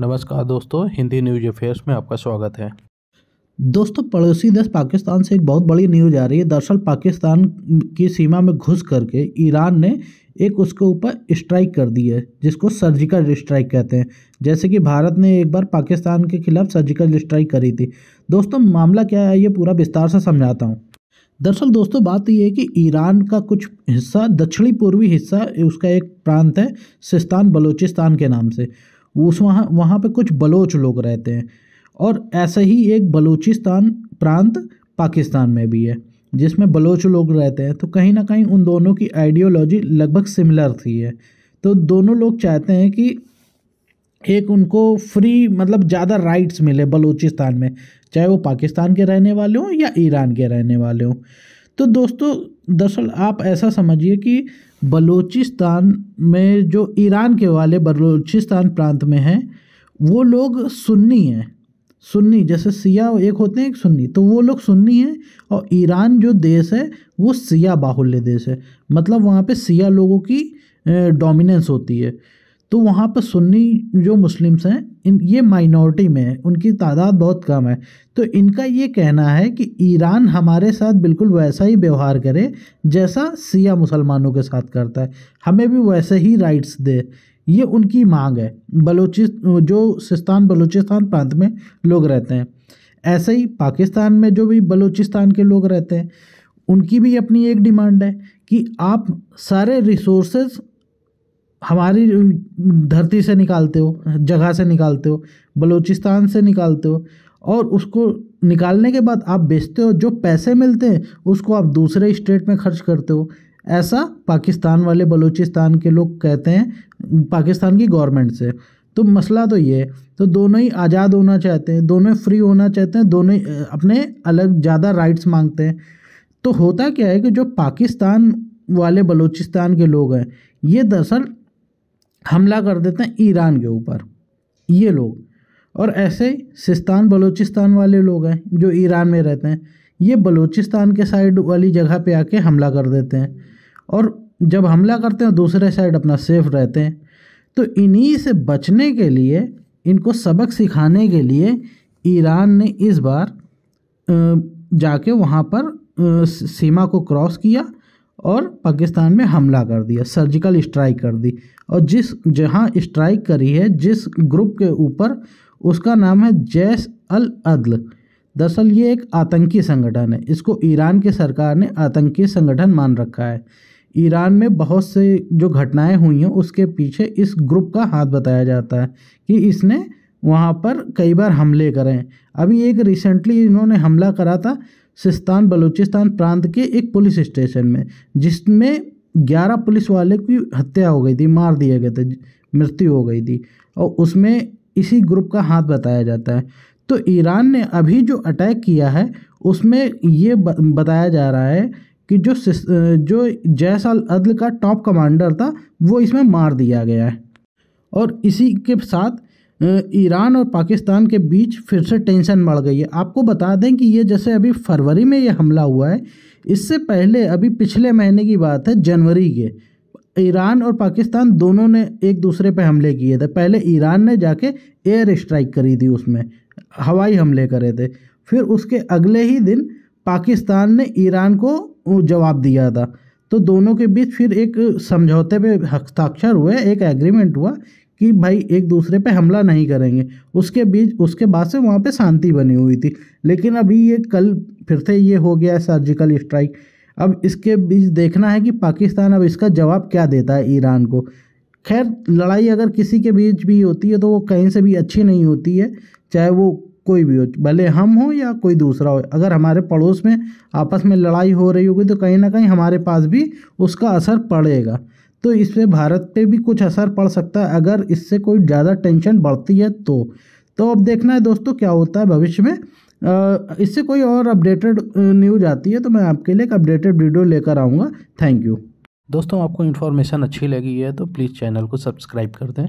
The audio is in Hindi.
नमस्कार दोस्तों हिंदी न्यूज अफेयर्स में आपका स्वागत है दोस्तों पड़ोसी देश पाकिस्तान से एक बहुत बड़ी न्यूज आ रही है दरअसल पाकिस्तान की सीमा में घुस करके ईरान ने एक उसके ऊपर स्ट्राइक कर दी है जिसको सर्जिकल स्ट्राइक कहते हैं जैसे कि भारत ने एक बार पाकिस्तान के खिलाफ सर्जिकल स्ट्राइक करी थी दोस्तों मामला क्या है ये पूरा विस्तार से समझाता हूँ दरअसल दोस्तों बात यह है कि ईरान का कुछ हिस्सा दक्षिणी पूर्वी हिस्सा उसका एक प्रांत है सिस्तान बलूचिस्तान के नाम से उस वहाँ वहाँ पर कुछ बलोच लोग रहते हैं और ऐसा ही एक बलूचिस्तान प्रांत पाकिस्तान में भी है जिसमें बलोच लोग रहते हैं तो कहीं ना कहीं उन दोनों की आइडियोलॉजी लगभग सिमिलर थी है तो दोनों लोग चाहते हैं कि एक उनको फ्री मतलब ज़्यादा राइट्स मिले बलूचिस्तान में चाहे वो पाकिस्तान के रहने वाले हों या ईरान के रहने वाले हों तो दोस्तों दरअसल आप ऐसा समझिए कि बलूचिस्तान में जो ईरान के वाले बलूचिस्तान प्रांत में हैं वो लोग सुन्नी हैं सुन्नी जैसे सिया एक होते हैं एक सुन्नी तो वो लोग सुन्नी हैं और ईरान जो देश है वो सिया बाहुल्य देश है मतलब वहाँ पे सिया लोगों की डोमिनेंस होती है तो वहाँ पर सुन्नी जो मुस्लिम्स हैं इन ये माइनॉरिटी में है उनकी तादाद बहुत कम है तो इनका ये कहना है कि ईरान हमारे साथ बिल्कुल वैसा ही व्यवहार करे जैसा सिया मुसलमानों के साथ करता है हमें भी वैसे ही राइट्स दे ये उनकी मांग है बलोचिस्त जो सिस्तान बलूचिस्तान प्रांत में लोग रहते हैं ऐसे ही पाकिस्तान में जो भी बलूचिस्तान के लोग रहते हैं उनकी भी अपनी एक डिमांड है कि आप सारे रिसोर्सेज हमारी धरती से निकालते हो जगह से निकालते हो बलूचिस्तान से निकालते हो और उसको निकालने के बाद आप बेचते हो जो पैसे मिलते हैं उसको आप दूसरे स्टेट में खर्च करते हो ऐसा पाकिस्तान वाले बलूचिस्तान के लोग कहते हैं पाकिस्तान की गवर्नमेंट से तो मसला तो ये है तो दोनों ही आज़ाद होना चाहते हैं दोनों फ्री होना चाहते हैं दोनों ही अपने अलग ज़्यादा राइट्स मांगते हैं तो होता क्या है कि जो पाकिस्तान वाले बलूचिस्तान के लोग हैं ये दरअसल हमला कर देते हैं ईरान के ऊपर ये लोग और ऐसे सिस्तान बलूचिस्तान वाले लोग हैं जो ईरान में रहते हैं ये बलूचिस्तान के साइड वाली जगह पे आके हमला कर देते हैं और जब हमला करते हैं दूसरे साइड अपना सेफ रहते हैं तो इन्हीं से बचने के लिए इनको सबक सिखाने के लिए ईरान ने इस बार जाके वहाँ पर सीमा को क्रॉस किया और पाकिस्तान में हमला कर दिया सर्जिकल स्ट्राइक कर दी और जिस जहां स्ट्राइक करी है जिस ग्रुप के ऊपर उसका नाम है जैस अल अदल दरअसल ये एक आतंकी संगठन है इसको ईरान की सरकार ने आतंकी संगठन मान रखा है ईरान में बहुत से जो घटनाएं हुई हैं उसके पीछे इस ग्रुप का हाथ बताया जाता है कि इसने वहाँ पर कई बार हमले करें अभी एक रिसेंटली इन्होंने हमला करा था सिस्तान बलूचिस्तान प्रांत के एक पुलिस स्टेशन में जिसमें ग्यारह पुलिस वाले की हत्या हो गई थी मार दिया गया था मृत्यु हो गई थी और उसमें इसी ग्रुप का हाथ बताया जाता है तो ईरान ने अभी जो अटैक किया है उसमें ये बताया जा रहा है कि जो जो जैसल अदल का टॉप कमांडर था वो इसमें मार दिया गया है और इसी के साथ ईरान और पाकिस्तान के बीच फिर से टेंशन बढ़ गई है आपको बता दें कि ये जैसे अभी फरवरी में ये हमला हुआ है इससे पहले अभी पिछले महीने की बात है जनवरी के ईरान और पाकिस्तान दोनों ने एक दूसरे पर हमले किए थे पहले ईरान ने जाके एयर स्ट्राइक करी थी उसमें हवाई हमले करे थे फिर उसके अगले ही दिन पाकिस्तान ने ईरान को जवाब दिया था तो दोनों के बीच फिर एक समझौते पे हस्ताक्षर हुए एक एग्रीमेंट हुआ कि भाई एक दूसरे पे हमला नहीं करेंगे उसके बीच उसके बाद से वहाँ पे शांति बनी हुई थी लेकिन अभी ये कल फिर से ये हो गया है सर्जिकल स्ट्राइक अब इसके बीच देखना है कि पाकिस्तान अब इसका जवाब क्या देता है ईरान को खैर लड़ाई अगर किसी के बीच भी होती है तो वो कहीं से भी अच्छी नहीं होती है चाहे वो कोई भी हो भले हम हो या कोई दूसरा हो अगर हमारे पड़ोस में आपस में लड़ाई हो रही होगी तो कहीं ना कहीं हमारे पास भी उसका असर पड़ेगा तो इससे भारत पे भी कुछ असर पड़ सकता है अगर इससे कोई ज़्यादा टेंशन बढ़ती है तो तो अब देखना है दोस्तों क्या होता है भविष्य में इससे कोई और अपडेटेड न्यूज आती है तो मैं आपके लिए एक अपडेटेड वीडियो लेकर आऊँगा थैंक यू दोस्तों आपको इन्फॉर्मेशन अच्छी लगी है तो प्लीज़ चैनल को सब्सक्राइब कर दें